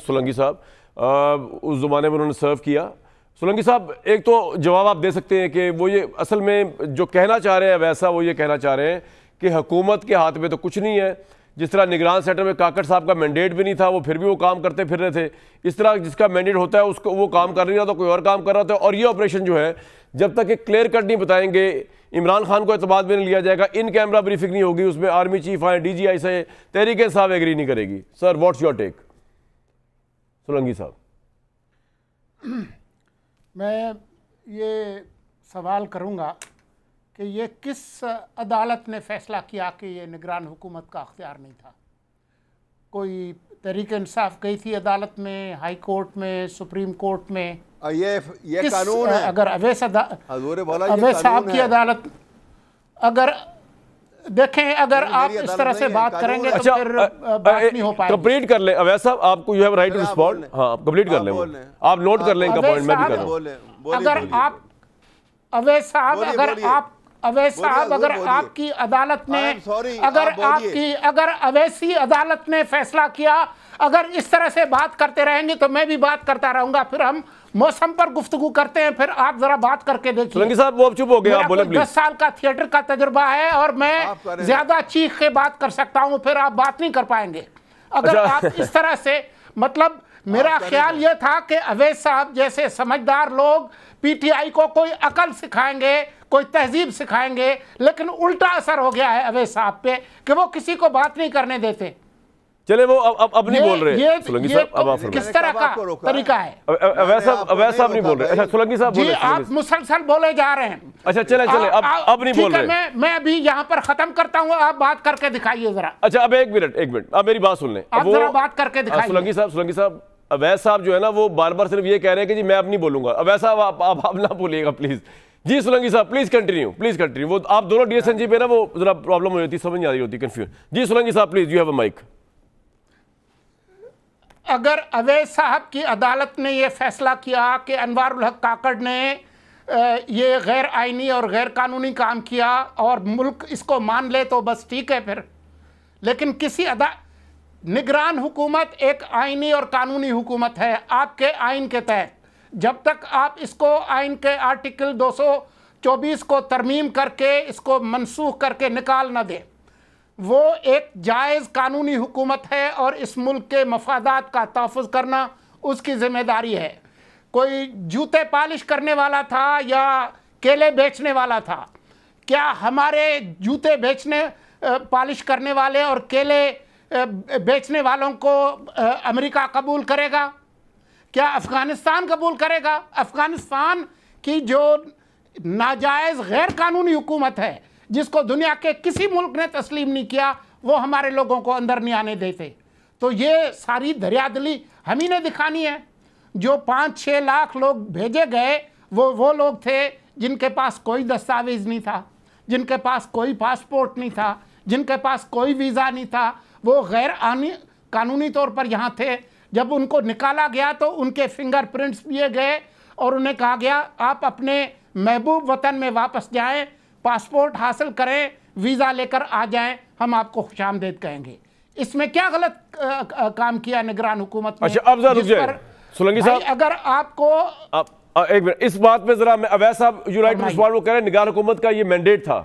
सोलंकी साहब उस ज़माने में उन्होंने सर्व किया सोलंकी साहब एक तो जवाब आप दे सकते हैं कि वो ये असल में जो कहना चाह रहे हैं वैसा वो ये कहना चाह रहे हैं कि हुकूमत के हाथ में तो कुछ नहीं है जिस तरह निगरान सेंटर में काकड़ साहब का मैंडेट भी नहीं था वो फिर भी वो काम करते फिर रहे थे इस तरह जिसका मैंडेट होता है उसको वो काम कर नहीं रहा था तो कोई और काम कर रहा था और ये ऑपरेशन जो है जब तक ये क्लियर कट नहीं बताएंगे इमरान खान को अतबाद में नहीं लिया जाएगा इन कैमरा ब्रीफिंग नहीं होगी उसमें आर्मी चीफ आए डी जी आई से तहरीक साहब एग्री नहीं करेगी sir what's your take Solanki साहब मैं ये सवाल करूँगा कि ये किस अदालत ने फैसला किया कि ये निगरान हुकूमत का अख्तियार नहीं था कोई तहरीक इंसाफ गई थी अदालत में हाई कोर्ट में सुप्रीम कोर्ट में ये ये कानून है अगर अवैस अवैस साहब की अदालत अगर देखें अगर आप इस तरह से बात करेंगे तो अच्छा, फिर बात नहीं हो तो पाएगी कंप्लीट कर ले अवैस साहब आपको you have right to respond हां कंप्लीट कर ले आप नोट कर लेंगे पॉइंट मैं भी कर रहा हूं अगर आप अवैस साहब अगर आप अवैस साहब अगर आपकी अदालत ने अगर आपकी अगर अवैसी अदालत ने फैसला किया अगर इस तरह से बात करते रहेंगे तो मैं भी बात करता रहूंगा फिर हम मौसम पर गुफ्तगु करते हैं फिर आप जरा बात करके देखिए साहब वो चुप हो गया बोले दस साल का थिएटर का तजुर्बा है और मैं ज्यादा चीख के बात कर सकता हूँ फिर आप बात नहीं कर पाएंगे अगर अच्छा। आप इस तरह से मतलब मेरा ख्याल यह था कि अवैध साहब जैसे समझदार लोग पीटीआई को कोई अकल सिखाएंगे कोई तहजीब सिखाएंगे लेकिन उल्टा असर हो गया है अवैध साहब पे कि वो किसी को बात नहीं करने देते चले वो अब अब नहीं बोल रहे ये, अच्छा, सुलंगी साहब अब किस तरह का तरीका है अवैध साहब अवैध साहब नहीं बोल रहे अच्छा सुलंगी साहब जी आप मुसलसल बोले जा रहे हैं अच्छा चले चले अब अब नहीं बोल रहे मैं मैं अभी यहाँ पर खत्म करता हूँ आप बात करके दिखाइए जरा अच्छा अब एक मिनट एक मिनट अब मेरी बात सुन ले आप जरा बात करके हाँ, दिखाइए सुलंगी साहब सुलंगी साहब अवैध साहब जो है ना वो बार बार सिर्फ ये कह रहे हैं कि जी मैं अब नहीं बोलूंगा अवैध साहब आप आप आप ना बोलिएगा प्लीज़ जी सुलंगी साहब प्लीज कंटिन्यू प्लीज कंटिन्यू वो आप दोनों डीएसएनजी पे ना वो जरा प्रॉब्लम हो जाती समझ नहीं आ रही होती कंफ्यूज जी सुलंगी साहब please you have a mic अगर अवैध साहब की अदालत ने यह फैसला किया कि अनवारुल उलह काकड़ ने ये गैर आइनी और गैर कानूनी काम किया और मुल्क इसको मान ले तो बस ठीक है फिर लेकिन किसी अदा निगरान हुकूमत एक आइनी और कानूनी हुकूमत है आपके आइन के तहत जब तक आप इसको आइन के आर्टिकल 224 को तरमीम करके इसको मनसूख करके निकाल ना दें वो एक जायज़ कानूनी हुकूमत है और इस मुल्क के मफादात का तहफ़ करना उसकी ज़िम्मेदारी है कोई जूते पालिश करने वाला था या केले बेचने वाला था क्या हमारे जूते बेचने पालिश करने वाले और केले बेचने वालों को अमेरिका कबूल करेगा क्या अफ़गानिस्तान कबूल करेगा अफ़गानिस्तान की जो नाजायज़ गैर कानूनी हुकूमत है जिसको दुनिया के किसी मुल्क ने तस्लीम नहीं किया वो हमारे लोगों को अंदर नहीं आने देते तो ये सारी दरियादली हम ही ने दिखानी है जो पाँच छः लाख लोग भेजे गए वो वो लोग थे जिनके पास कोई दस्तावेज़ नहीं था जिनके पास कोई पासपोर्ट नहीं था जिनके पास कोई वीज़ा नहीं था वो गैर आनी कानूनी तौर पर यहाँ थे जब उनको निकाला गया तो उनके फिंगरप्रिंट्स दिए गए और उन्हें कहा गया आप अपने महबूब वतन में वापस जाएं पासपोर्ट हासिल करें वीज़ा लेकर आ जाएं हम आपको खुश आमदेद कहेंगे इसमें क्या गलत आ, आ, काम किया निगरान हुकूमत ने अच्छा अब जरा रुक सोलंकी साहब अगर आपको आप, आ, एक मिनट इस बात में जरा मैं अवैध साहब यू राइट वो कह रहे हैं निगरान हुकूमत का ये मैंडेट था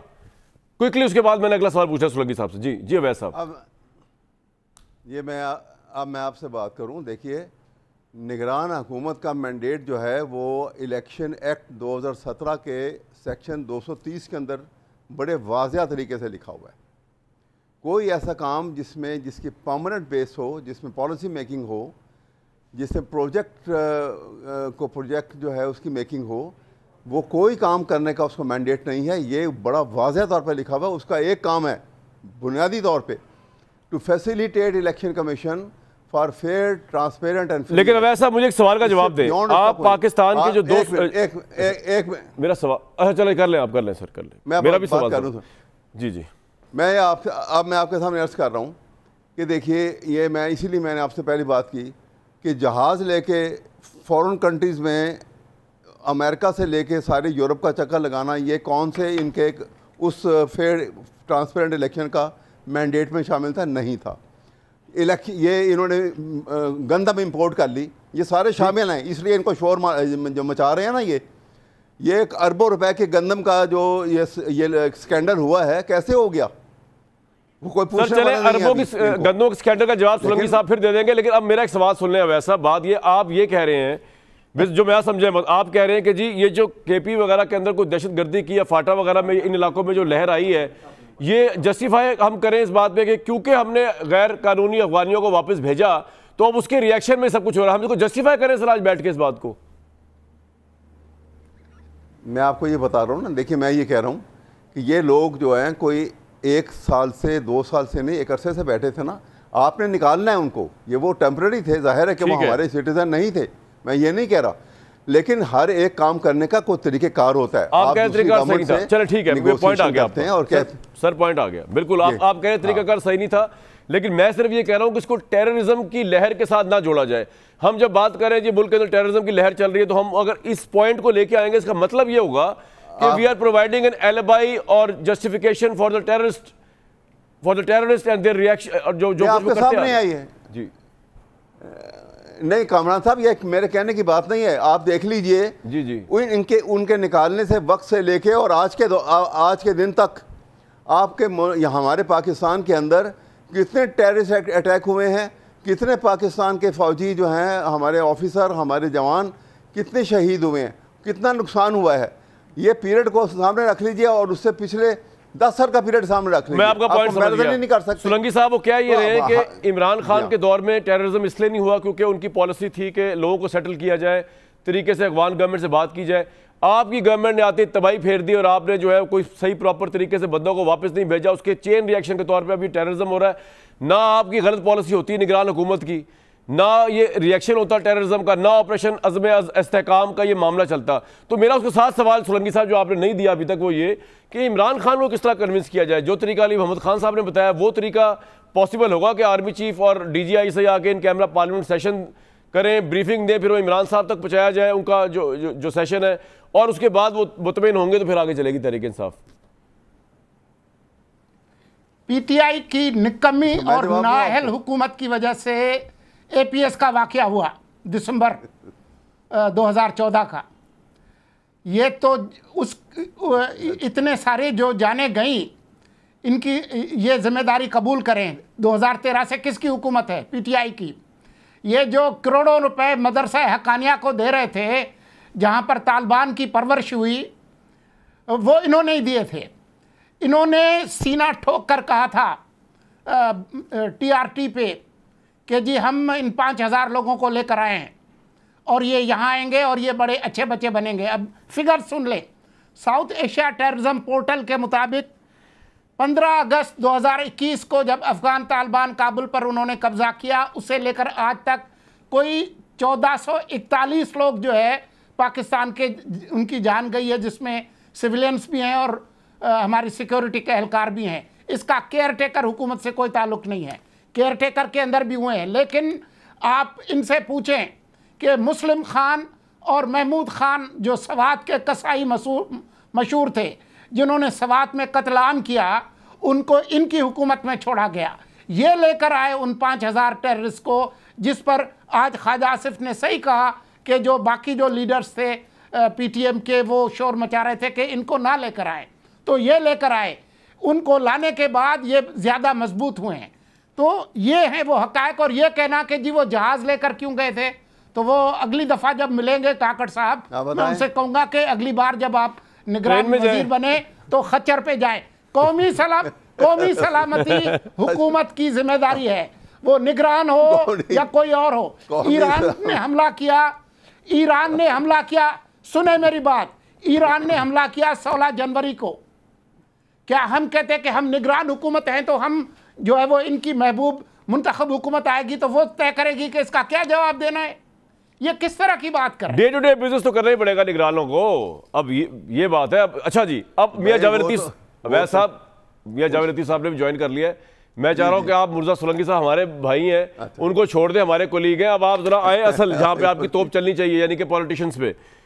क्विकली उसके बाद मैंने अगला सवाल पूछा सोलंकी साहब से जी जी अवैध साहब अब ये मैं अब मैं आपसे बात करूँ देखिए निगरान हुकूमत का मैंडेट जो है वो इलेक्शन एक्ट 2017 के सेक्शन 230 के अंदर बड़े वाजह तरीके से लिखा हुआ है कोई ऐसा काम जिसमें जिसकी पर्मानेंट बेस हो जिसमें पॉलिसी मेकिंग हो जिसमें प्रोजेक्ट को प्रोजेक्ट जो है उसकी मेकिंग हो वो कोई काम करने का उसको मैंडेट नहीं है ये बड़ा वाजह तौर पर लिखा हुआ है उसका एक काम है बुनियादी तौर पर to facilitate election commission for fair transparent and लेकिन अब ऐसा मुझे एक सवाल का जवाब दे आप पाकिस्तान के जो दो मेरा सवाल अच्छा कर ले आप कर लें सर कर लें मेरा भी सवाल जी जी मैं आप अब मैं आपके सामने अर्ज कर रहा हूँ कि देखिए ये मैं इसीलिए मैंने आपसे पहली बात की कि जहाज़ लेके फॉरेन कंट्रीज़ में अमेरिका से लेके सारे यूरोप का चक्कर लगाना ये कौन से इनके उस फेयर ट्रांसपेरेंट इलेक्शन का मैंडेट में शामिल था नहीं था ये इन्होंने गंदम इंपोर्ट कर ली ये सारे शामिल हैं इसलिए इनको शोर जो मचा रहे हैं ना ये ये एक अरबों रुपए के गंदम का जो ये ये स्कैंडल हुआ है कैसे हो गया वो कोई पूछने चले अरबों की गंदम के स्कैंडल का जवाब सोलंकी साहब फिर दे देंगे लेकिन अब मेरा एक सवाल सुन लें वैसा बात ये आप ये कह रहे हैं जो मैं समझे आप कह रहे हैं कि जी ये जो केपी वगैरह के अंदर कोई दहशत गर्दी की या फाटा वगैरह में इन इलाकों में जो लहर आई है ये जस्टिफाई हम करें इस बात में कि क्योंकि हमने गैर कानूनी अफगानियों को वापस भेजा तो अब उसके रिएक्शन में सब कुछ हो रहा है हम इसको जस्टिफाई करें सर आज बैठ के इस बात को मैं आपको ये बता रहा हूँ ना देखिए मैं ये कह रहा हूँ कि ये लोग जो हैं कोई एक साल से दो साल से नहीं एक अरसे से बैठे थे ना आपने निकालना है उनको ये वो टेम्प्रेरी थे जाहिर है कि वो हमारे सिटीज़न नहीं थे मैं ये नहीं कह रहा लेकिन हर एक काम करने का कोई तरीकेकार होता है आप, आप कह तरीका सही था चलो ठीक है पॉइंट आ गया और क्या सर पॉइंट आ गया बिल्कुल आप आप कह रहे तरीकाकार हाँ। सही नहीं था लेकिन मैं सिर्फ ये कह रहा हूं कि इसको टेररिज्म की लहर के साथ ना जोड़ा जाए हम जब बात कर रहे हैं जी मुल्क के अंदर टेररिज्म की लहर चल रही है तो हम अगर इस पॉइंट को लेके आएंगे इसका मतलब ये होगा कि we are providing an alibi और justification for the terrorist for the terrorist and their reaction जो जो आपके सामने आई है जी नहीं कामरान साहब ये मेरे कहने की बात नहीं है आप देख लीजिए जी जी उन, इनके उनके निकालने से वक्त से लेके और आज के आ, आज के दिन तक आपके हमारे पाकिस्तान के अंदर कितने टेररिस्ट अटैक हुए हैं कितने पाकिस्तान के फौजी जो हैं हमारे ऑफिसर हमारे जवान कितने शहीद हुए हैं कितना नुकसान हुआ है ये पीरियड को सामने रख लीजिए और उससे पिछले दस साल का पीरियड सामने रख मैं आपका पॉइंट समझ गया नहीं कर सकता सुलंगी साहब वो क्या ये रहे कि इमरान खान के दौर में टेररिज्म इसलिए नहीं हुआ क्योंकि उनकी पॉलिसी थी कि लोगों को सेटल किया जाए तरीके से अफगान गवर्नमेंट से बात की जाए आपकी गवर्नमेंट ने आती तबाही फेर दी और आपने जो है कोई सही प्रॉपर तरीके से बंदों को वापस नहीं भेजा उसके चेन रिएक्शन के तौर पर अभी टेररिज्म हो रहा है ना आपकी गलत पॉलिसी होती है निगरान हुकूमत की ना ये रिएक्शन होता टेररिज्म का ना ऑपरेशन अजम इसकाम का ये मामला चलता तो मेरा उसके साथ सवाल सुलंगी साहब जो आपने नहीं दिया अभी तक वो ये कि इमरान खान को किस तरह कन्विंस किया जाए जो तरीका अली मोहम्मद खान साहब ने बताया वो तरीका पॉसिबल होगा कि आर्मी चीफ और डी जी आई से आके इन कैमरा पार्लियामेंट सेशन करें ब्रीफिंग दें फिर वो इमरान साहब तक पहुँचाया जाए उनका जो जो, जो सेशन है और उसके बाद वो मुतमिन होंगे तो फिर आगे चलेगी तरीके इंसाफ पीटीआई की निकमी तो और नाहल हुकूमत की वजह से एपीएस का वाक़ हुआ दिसंबर 2014 का ये तो उस इतने सारे जो जाने गई इनकी ये जिम्मेदारी कबूल करें 2013 से किसकी हुकूमत है पीटीआई की ये जो करोड़ों रुपए मदरसा हकानिया को दे रहे थे जहाँ पर तालिबान की परवरिश हुई वो इन्होंने ही दिए थे इन्होंने सीना ठोक कर कहा था टीआरटी पे कि जी हम इन पाँच हज़ार लोगों को लेकर आए हैं और ये यहाँ आएंगे और ये बड़े अच्छे बच्चे बनेंगे अब फिगर सुन ले साउथ एशिया टेररिज्म पोर्टल के मुताबिक 15 अगस्त 2021 को जब अफ़गान तालिबान काबुल पर उन्होंने कब्ज़ा किया उसे लेकर आज तक कोई 1441 लोग जो है पाकिस्तान के उनकी जान गई है जिसमें सिविलियंस भी हैं और आ, हमारी सिक्योरिटी के एहलकार भी हैं इसका केयर टेकर हुकूमत से कोई ताल्लुक नहीं है केयरटेकर के अंदर भी हुए हैं लेकिन आप इनसे पूछें कि मुस्लिम खान और महमूद खान जो सवात के कसाई मशहूर मशहूर थे जिन्होंने सवात में कत्लाम किया उनको इनकी हुकूमत में छोड़ा गया ये लेकर आए उन पाँच हज़ार टेररिस्ट को जिस पर आज ख्वाजा आसिफ ने सही कहा कि जो बाकी जो लीडर्स थे पीटीएम के वो शोर मचा रहे थे कि इनको ना लेकर आए तो ये लेकर आए उनको लाने के बाद ये ज़्यादा मजबूत हुए हैं तो ये है वो हकायक और ये कहना कि जी वो जहाज लेकर क्यों गए थे तो वो अगली दफा जब मिलेंगे काकड़ साहब मैं उनसे कहूंगा कि अगली बार जब आप निगरान वजीर बने तो खच्चर पे जाए कौमी सलाम कौमी सलामती हुकूमत की जिम्मेदारी है वो निगरान हो या कोई और हो ईरान ने हमला किया ईरान ने हमला किया सुने मेरी बात ईरान ने हमला किया 16 जनवरी को क्या हम कहते कि हम निगरान हुकूमत हैं तो हम जो है वो इनकी महबूब मुंतब हुकूमत आएगी तो वो तय करेगी कि इसका क्या जवाब देना है ये किस तरह की बात कर डे टू डे बिजनेस तो करना ही पड़ेगा निगरानों को अब ये ये बात है अब अच्छा जी अब मियाँ जावेदी लतीफ़ तो- तो- साहब मियाँ जावेदी साहब ने भी ज्वाइन कर लिया है मैं चाह रहा हूँ कि आप मुर्जा सोलंगी साहब हमारे भाई हैं अच्छा। उनको छोड़ दें हमारे कोलीग हैं अब आप जरा आए असल जहाँ पे आपकी तोप चलनी चाहिए यानी कि पॉलिटिशियंस पे